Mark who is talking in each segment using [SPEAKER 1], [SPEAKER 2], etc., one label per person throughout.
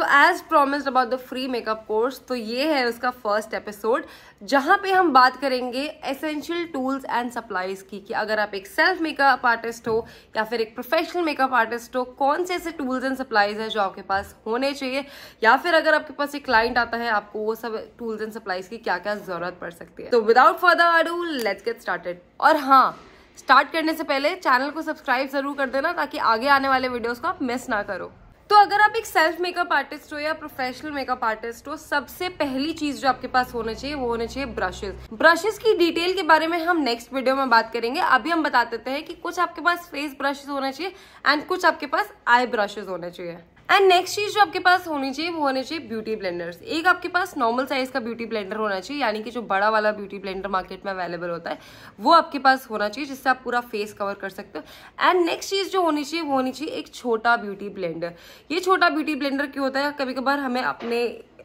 [SPEAKER 1] तो as promised about the free makeup course तो ये है उसका फर्स्ट एपिसोड जहाँ पे हम बात करेंगे एसेंशियल टूल्स एंड सप्लाईज की कि अगर आप एक सेल्फ मेकअप आर्टिस्ट हो या फिर एक प्रोफेशनल मेकअप आर्टिस्ट हो कौन से ऐसे टूल्स एंड सप्लाईज हैं जो आपके पास होने चाहिए या फिर अगर आपके पास एक क्लाइंट आता है आपको वो सब टूल्स एंड सप्लाईज की क्या क्या जरूरत पड़ सकती है तो without further do let's get started और हाँ स्टार्ट करने से पहले चैनल को सब्सक्राइब जरूर कर देना ताकि आगे आने वाले वीडियोज़ को आप मिस ना करो तो अगर आप एक सेल्फ मेकअप आर्टिस्ट हो या प्रोफेशनल मेकअप आर्टिस्ट हो सबसे पहली चीज जो आपके पास होना चाहिए वो होना चाहिए ब्रशेस ब्रशेस की डिटेल के बारे में हम नेक्स्ट वीडियो में बात करेंगे अभी हम बता देते हैं कि कुछ आपके पास फेस ब्रशेस होना चाहिए एंड कुछ आपके पास आई ब्रशेस होने चाहिए एंड नेक्स्ट चीज जो आपके पास होनी चाहिए वो होने चाहिए ब्यूटी ब्लेंडर्स एक आपके पास नॉर्मल साइज का ब्यूटी ब्लेंडर होना चाहिए यानी कि जो बड़ा वाला ब्यूटी ब्लेंडर मार्केट में अवेलेबल होता है वो आपके पास होना चाहिए जिससे आप पूरा फेस कवर कर सकते हो एंड नेक्स्ट चीज जो होनी चाहिए वो होनी चाहिए एक छोटा ब्यूटी ब्लेंडर ये छोटा ब्यूटी ब्लेंडर क्यों होता है कभी कभार हमें अपने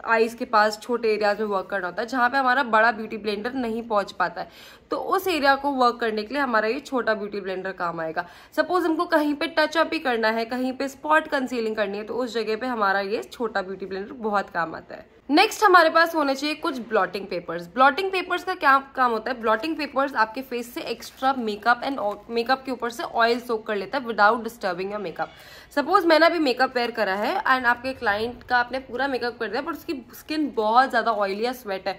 [SPEAKER 1] आईज के पास छोटे एरियाज में वर्क करना होता है जहाँ पे हमारा बड़ा ब्यूटी ब्लेंडर नहीं पहुंच पाता है तो उस एरिया को वर्क करने के लिए हमारा ये छोटा ब्यूटी ब्लेंडर काम आएगा सपोज हमको कहीं पे टचअप ही करना है कहीं पे स्पॉट कंसीलिंग करनी है तो उस जगह पे हमारा ये छोटा ब्यूटी ब्लेंडर बहुत काम आता है नेक्स्ट हमारे पास होने चाहिए कुछ ब्लॉटिंग पेपर्स ब्लॉटिंग पेपर्स का क्या काम होता है ब्लॉटिंग पेपर्स आपके फेस से एक्स्ट्रा मेकअप एंड मेकअप के ऊपर से ऑयल सोक कर लेता है विदाउट डिस्टर्बिंग या मेकअप सपोज मैंने अभी मेकअप वेयर करा है एंड आपके क्लाइंट का आपने पूरा मेकअप कर दिया बट उसकी स्किन बहुत ज़्यादा ऑयली या स्वेट है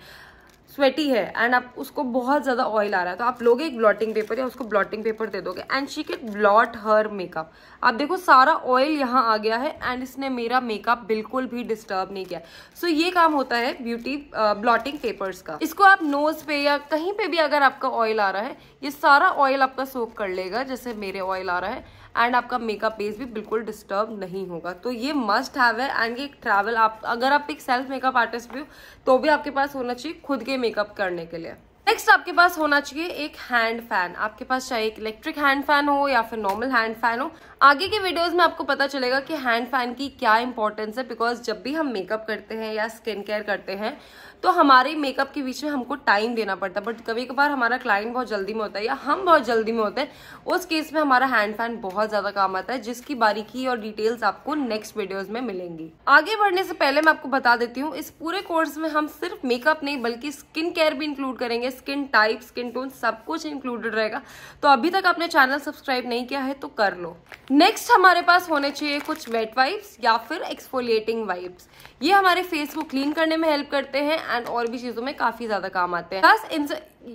[SPEAKER 1] स्वेटी है एंड आप उसको बहुत ज़्यादा ऑयल आ रहा है तो आप लोगे एक ब्लॉटिंग पेपर या उसको ब्लॉटिंग पेपर दे दोगे एंड शी के ब्लॉट हर मेकअप आप देखो सारा ऑयल यहाँ आ गया है एंड इसने मेरा मेकअप बिल्कुल भी डिस्टर्ब नहीं किया सो so, ये काम होता है ब्यूटी ब्लॉटिंग पेपर्स का इसको आप नोज पे या कहीं पे भी अगर आपका ऑयल आ रहा है ये सारा ऑयल आपका सोख कर लेगा जैसे मेरे ऑयल आ रहा है एंड आपका मेकअप बेस भी बिल्कुल डिस्टर्ब नहीं होगा तो ये मस्ट हैव है एंड ये ट्रैवल आप अगर आप एक सेल्फ मेकअप आर्टिस्ट भी हो तो भी आपके पास होना चाहिए खुद के मेकअप करने के लिए नेक्स्ट आपके पास होना चाहिए एक हैंड फैन आपके पास चाहे एक इलेक्ट्रिक हैंड फैन हो या फिर नॉर्मल हैंड फैन हो आगे के वीडियोस में आपको पता चलेगा कि हैंड फैन की क्या इंपॉर्टेंस है बिकॉज जब भी हम मेकअप करते हैं या स्किन केयर करते हैं तो हमारे मेकअप के बीच में हमको टाइम देना पड़ता है बट कभी कभार हमारा क्लाइंट बहुत जल्दी में होता है या हम बहुत जल्दी में होते हैं उस केस में हमारा हैंड फैन बहुत ज़्यादा काम आता है जिसकी बारीकी और डिटेल्स आपको नेक्स्ट वीडियोज में मिलेंगी आगे बढ़ने से पहले मैं आपको बता देती हूँ इस पूरे कोर्स में हम सिर्फ मेकअप नहीं बल्कि स्किन केयर भी इंक्लूड करेंगे स्किन टाइप स्किन टोन सब कुछ इंक्लूडेड रहेगा तो अभी तक आपने चैनल सब्सक्राइब नहीं किया है तो कर लो नेक्स्ट हमारे पास होने चाहिए कुछ वेट वाइप्स या फिर एक्सफोलिएटिंग वाइप्स ये हमारे फेस को क्लीन करने में हेल्प करते हैं एंड और भी चीज़ों में काफ़ी ज़्यादा काम आते हैं बस इन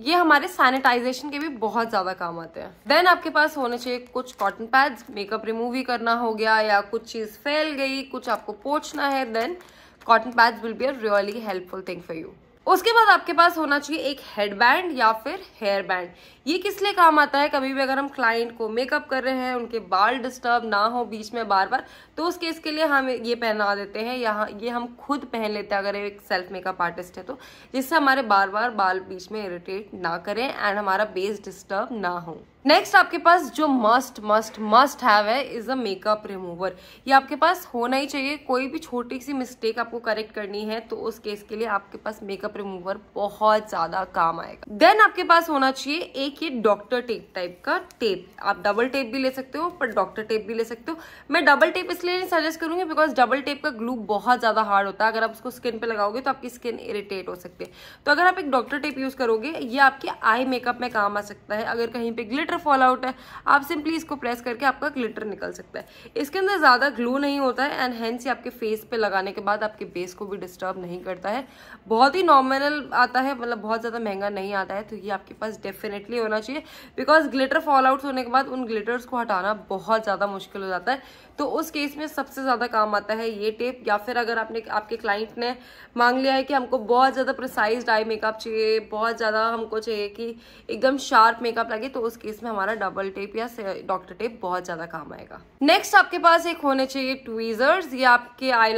[SPEAKER 1] ये हमारे सैनिटाइजेशन के भी बहुत ज़्यादा काम आते हैं देन आपके पास होने चाहिए कुछ कॉटन पैड्स मेकअप रिमूव ही करना हो गया या कुछ चीज़ फैल गई कुछ आपको पोछना है then cotton pads will be a really helpful thing for you उसके बाद आपके पास होना चाहिए एक हेडबैंड या फिर हेयर बैंड ये किस लिए काम आता है कभी भी अगर हम क्लाइंट को मेकअप कर रहे हैं उनके बाल डिस्टर्ब ना हो बीच में बार बार तो उस केस के लिए हम ये पहना देते हैं यहाँ ये हम खुद पहन लेते हैं अगर एक सेल्फ मेकअप आर्टिस्ट है तो जिससे हमारे बार बार बाल बीच में इरिटेट ना करें एंड हमारा बेस डिस्टर्ब ना हो नेक्स्ट आपके पास जो मस्ट मस्ट मस्ट हैव है इज अ मेकअप रिमूवर ये आपके पास होना ही चाहिए कोई भी छोटी सी मिस्टेक आपको करेक्ट करनी है तो उस केस के लिए आपके पास मेकअप रिमूवर बहुत ज्यादा काम आएगा देन आपके पास होना चाहिए एक ये डॉक्टर टेप टाइप का टेप आप डबल टेप भी ले सकते हो पर डॉक्टर टेप भी ले सकते हो मैं डबल टेप इसलिए नहीं सजेस्ट करूंगी बिकॉज डबल टेप का ग्लू बहुत ज्यादा हार्ड होता है अगर आप उसको स्किन पे लगाओगे तो आपकी स्किन इरिटेट हो सकती है तो अगर आप एक डॉक्टर टेप यूज करोगे ये आपके आई मेकअप में काम आ सकता है अगर कहीं पे ग्लिटर ग्लिटर फॉल आउट है आप सिंपली इसको प्रेस करके आपका ग्लिटर निकल सकता है इसके अंदर ज़्यादा ग्लू नहीं होता है एंड हैंस ये आपके फेस पे लगाने के बाद आपके बेस को भी डिस्टर्ब नहीं करता है बहुत ही नॉर्मल आता है मतलब बहुत ज़्यादा महंगा नहीं आता है तो ये आपके पास डेफिनेटली होना चाहिए बिकॉज ग्लिटर फॉल आउट होने के बाद उन ग्लिटर्स को हटाना बहुत ज़्यादा मुश्किल हो जाता है तो उस केस में सबसे ज़्यादा काम आता है ये टेप या फिर अगर आपने आपके क्लाइंट ने मांग लिया है कि हमको बहुत ज़्यादा प्रिसाइज आई मेकअप चाहिए बहुत ज़्यादा हमको चाहिए कि एकदम शार्प मेकअप लगे तो उस केस इसमें हमारा डबल टेप या डॉक्टर टेप बहुत ज़्यादा काम आएगा नेक्स्ट आपके पास एक होने चाहिए ट्वीजर्स ये आपके आई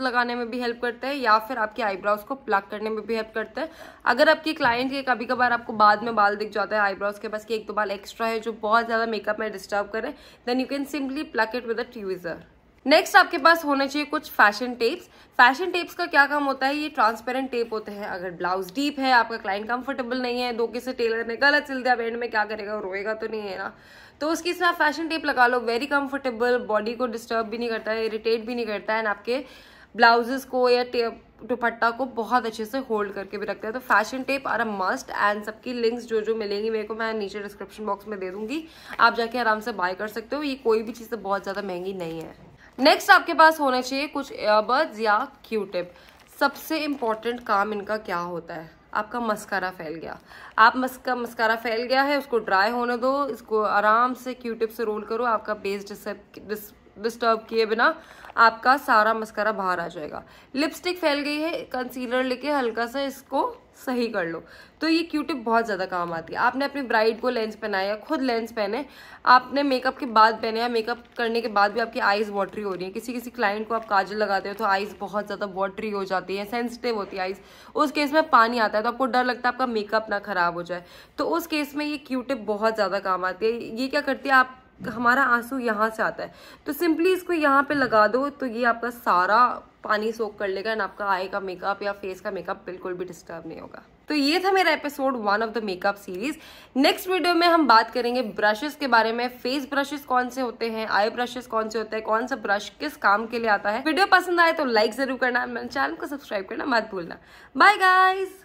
[SPEAKER 1] लगाने में भी हेल्प करते हैं या फिर आपके आईब्राउज को प्लग करने में भी हेल्प करते हैं अगर आपकी क्लाइंट के कभी कभार आपको बाद में बाल दिख जाता है आईब्राउज के पास कि एक दो बाल एक्स्ट्रा है जो बहुत ज़्यादा मेकअप में डिस्टर्ब करें then you can simply plug it with a tweezer next आपके पास होने चाहिए कुछ फैशन टेप्स फैशन टेप्स का क्या काम होता है ये ट्रांसपेरेंट टेप होते हैं अगर ब्लाउज डीप है आपका क्लाइंट कंफर्टेबल नहीं है धोखे से टेलर ने गलत सिल दिया बैंड में क्या करेगा रोएगा तो नहीं है ना तो उसकी इसमें आप फैशन टेप लगा लो वेरी कंफर्टेबल बॉडी को डिस्टर्ब भी नहीं करता है इरिटेट भी नहीं करता है एंड आपके ब्लाउजेस को या टेप दुपट्टा को बहुत अच्छे से होल्ड करके भी रखते हैं तो fashion tape are a must and सबकी लिंक्स जो जो मिलेंगी मेरे को मैं नीचे डिस्क्रिप्शन बॉक्स में दे दूंगी आप जाके आराम से बाय कर सकते हो ये कोई भी चीज़ तो बहुत ज़्यादा महंगी नहीं है नेक्स्ट आपके पास होने चाहिए कुछ एयरबर्ड्स या क्यू टिप सबसे इम्पॉर्टेंट काम इनका क्या होता है आपका मस्कारा फैल गया आप मस्का मस्कारा फैल गया है उसको ड्राई होने दो इसको आराम से क्यू टिप से रोल करो आपका बेस डिस डिस्टर्ब किए बिना आपका सारा मस्कारा बाहर आ जाएगा लिपस्टिक फैल गई है कंसीलर लेके हल्का सा इसको सही कर लो तो ये क्यू टिप बहुत ज़्यादा काम आती है आपने अपनी ब्राइड को लेंस पहनाया खुद लेंस पहने आपने मेकअप के बाद पहने या मेकअप करने के बाद भी आपकी आइज़ वॉटरी हो रही है किसी किसी क्लाइंट को आप काजल लगाते हो तो आइज़ बहुत ज़्यादा वॉटरी हो जाती है सेंसिटिव होती है आइज़ उस केस में पानी आता है तो आपको डर लगता है आपका मेकअप ना ख़राब हो जाए तो उस केस में ये क्यू टिप बहुत ज़्यादा काम आती है ये क्या करती है आप हमारा आंसू यहाँ से आता है तो सिंपली इसको यहाँ पे लगा दो तो ये आपका सारा पानी सोख कर लेगा एंड आपका आई का मेकअप या फेस का मेकअप बिल्कुल भी डिस्टर्ब नहीं होगा तो ये था मेरा episode one of the makeup series next video में हम बात करेंगे ब्रशेस के बारे में फेस ब्रशेस कौन से होते हैं आई ब्रशेस कौन से होते हैं कौन सा ब्रश किस काम के लिए आता है वीडियो पसंद आए तो लाइक जरूर करना मेरे चैनल को सब्सक्राइब करना मत भूलना बाय गाइज